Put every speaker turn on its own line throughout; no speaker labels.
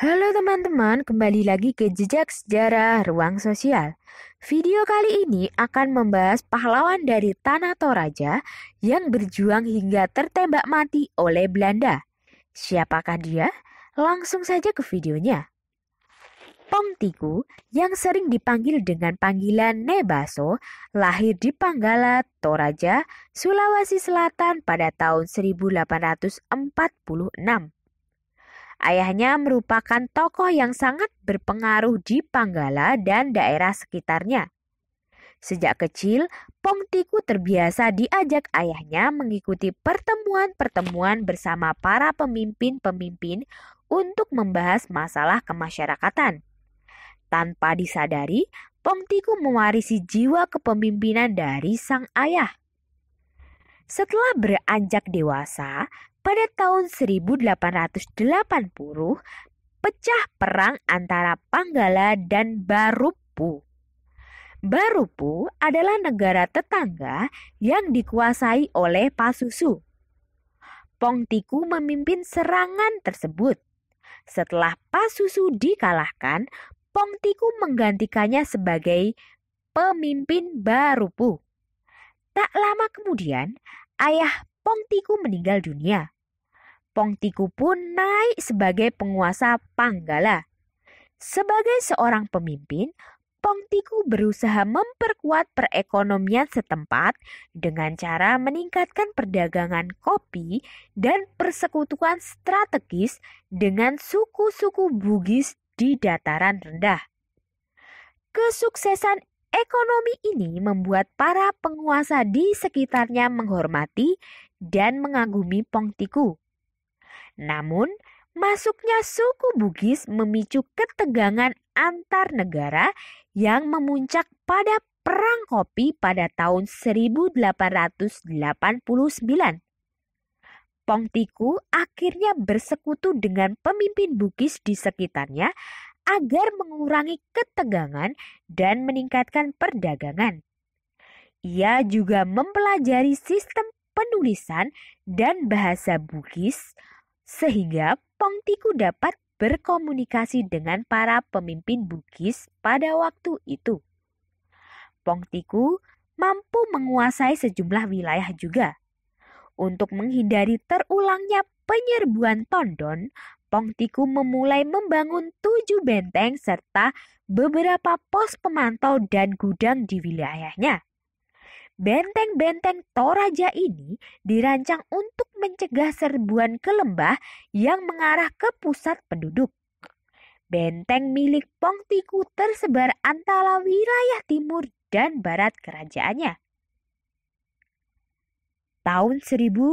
Halo teman-teman, kembali lagi ke Jejak Sejarah Ruang Sosial. Video kali ini akan membahas pahlawan dari Tanah Toraja yang berjuang hingga tertembak mati oleh Belanda. Siapakah dia? Langsung saja ke videonya. Pong Tiku yang sering dipanggil dengan panggilan Nebaso lahir di Panggala, Toraja, Sulawesi Selatan pada tahun 1846. Ayahnya merupakan tokoh yang sangat berpengaruh di Panggala dan daerah sekitarnya. Sejak kecil, Pongtiku terbiasa diajak ayahnya mengikuti pertemuan-pertemuan bersama para pemimpin-pemimpin untuk membahas masalah kemasyarakatan. Tanpa disadari, Pongtiku mewarisi jiwa kepemimpinan dari sang ayah. Setelah beranjak dewasa, pada tahun 1880 pecah perang antara Panggala dan Barupu. Barupu adalah negara tetangga yang dikuasai oleh Pasusu. Pongtiku memimpin serangan tersebut. Setelah Pasusu dikalahkan, Pongtiku menggantikannya sebagai pemimpin Barupu. Tak lama kemudian, ayah Pongtiku meninggal dunia. Pongtiku pun naik sebagai penguasa Panggala. Sebagai seorang pemimpin, Pongtiku berusaha memperkuat perekonomian setempat dengan cara meningkatkan perdagangan kopi dan persekutuan strategis dengan suku-suku Bugis di dataran rendah. Kesuksesan Ekonomi ini membuat para penguasa di sekitarnya menghormati dan mengagumi Pongtiku. Namun, masuknya suku Bugis memicu ketegangan antar negara yang memuncak pada Perang Kopi pada tahun 1889. Pongtiku akhirnya bersekutu dengan pemimpin Bugis di sekitarnya agar mengurangi ketegangan dan meningkatkan perdagangan. Ia juga mempelajari sistem penulisan dan bahasa Bugis sehingga Pongtiku dapat berkomunikasi dengan para pemimpin Bugis pada waktu itu. Pongtiku mampu menguasai sejumlah wilayah juga. Untuk menghindari terulangnya penyerbuan Tondon, Pong Tiku memulai membangun tujuh benteng serta beberapa pos pemantau dan gudang di wilayahnya. Benteng-benteng Toraja ini dirancang untuk mencegah serbuan ke lembah yang mengarah ke pusat penduduk. Benteng milik Pong Tiku tersebar antara wilayah timur dan barat kerajaannya. Tahun 1905,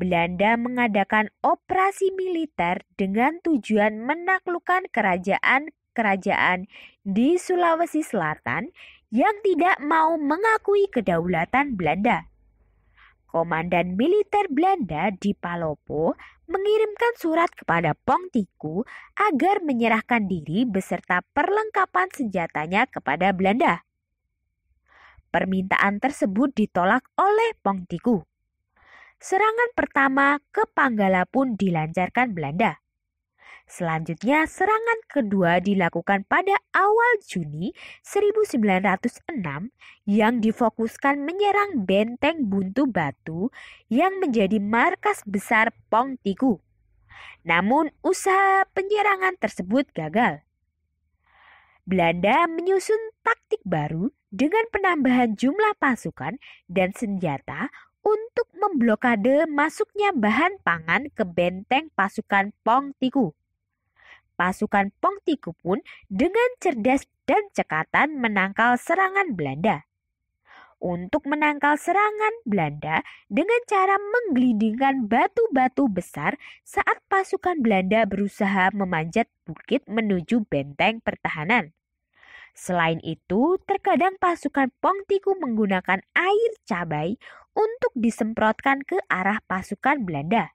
Belanda mengadakan operasi militer dengan tujuan menaklukkan kerajaan-kerajaan di Sulawesi Selatan yang tidak mau mengakui kedaulatan Belanda. Komandan militer Belanda di Palopo mengirimkan surat kepada Pongtiku agar menyerahkan diri beserta perlengkapan senjatanya kepada Belanda. Permintaan tersebut ditolak oleh Pongtiku. Serangan pertama ke Panggala pun dilancarkan Belanda. Selanjutnya, serangan kedua dilakukan pada awal Juni 1906 yang difokuskan menyerang benteng Buntu Batu yang menjadi markas besar Pong Tiku. Namun, usaha penyerangan tersebut gagal. Belanda menyusun taktik baru dengan penambahan jumlah pasukan dan senjata untuk memblokade masuknya bahan pangan ke benteng pasukan Pong Tiku. Pasukan Pong Tiku pun dengan cerdas dan cekatan menangkal serangan Belanda. Untuk menangkal serangan Belanda dengan cara menggelindingkan batu-batu besar saat pasukan Belanda berusaha memanjat bukit menuju benteng pertahanan. Selain itu, terkadang pasukan Pongtiku menggunakan air cabai untuk disemprotkan ke arah pasukan Belanda.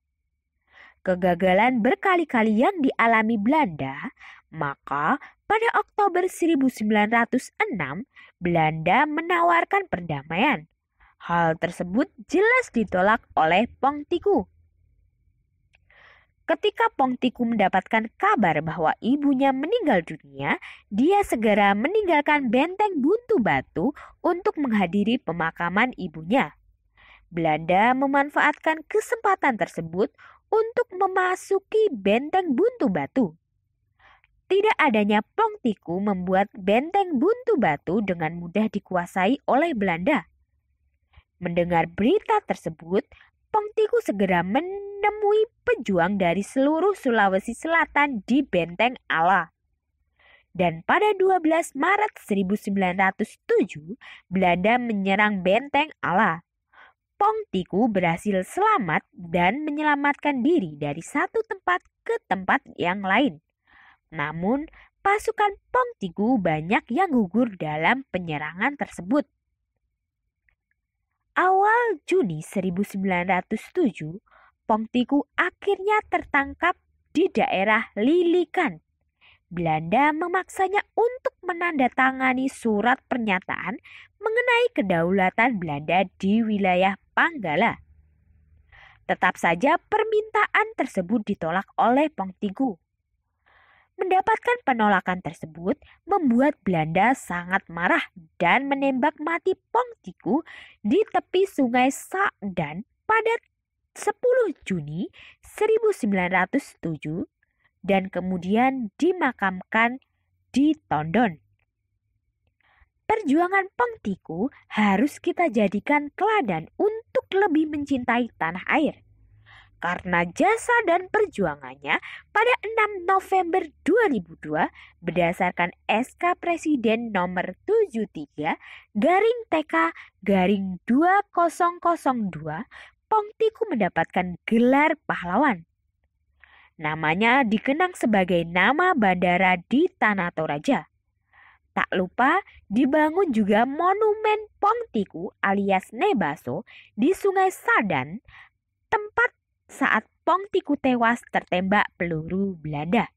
Kegagalan berkali-kali yang dialami Belanda, maka pada Oktober 1906 Belanda menawarkan perdamaian. Hal tersebut jelas ditolak oleh Pongtiku. Ketika Pongtiku mendapatkan kabar bahwa ibunya meninggal dunia, dia segera meninggalkan benteng Buntu Batu untuk menghadiri pemakaman ibunya. Belanda memanfaatkan kesempatan tersebut untuk memasuki benteng buntu batu. Tidak adanya pongtiku membuat benteng buntu batu dengan mudah dikuasai oleh Belanda. Mendengar berita tersebut, pongtiku segera menemui pejuang dari seluruh Sulawesi Selatan di Benteng Allah. Dan pada 12 Maret 1907, Belanda menyerang Benteng Allah. Pontiku berhasil selamat dan menyelamatkan diri dari satu tempat ke tempat yang lain. Namun, pasukan Pontiku banyak yang gugur dalam penyerangan tersebut. Awal Juni 1907, Pontiku akhirnya tertangkap di daerah Lilikan, Belanda memaksanya untuk menandatangani surat pernyataan mengenai kedaulatan Belanda di wilayah Panggala. Tetap saja permintaan tersebut ditolak oleh Pongtigu. Mendapatkan penolakan tersebut membuat Belanda sangat marah dan menembak mati Pongtigu di tepi sungai Sa'dan pada 10 Juni 1907 dan kemudian dimakamkan di Tondon. Perjuangan Pengtiku harus kita jadikan teladan untuk lebih mencintai tanah air. Karena jasa dan perjuangannya pada 6 November 2002 berdasarkan SK Presiden nomor 73 garing TK garing 2002 Pongtiku mendapatkan gelar pahlawan. Namanya dikenang sebagai nama bandara di Tanah Toraja. Tak lupa dibangun juga monumen Pongtiku alias Nebaso di Sungai Sadan, tempat saat Pongtiku tewas tertembak peluru Belanda.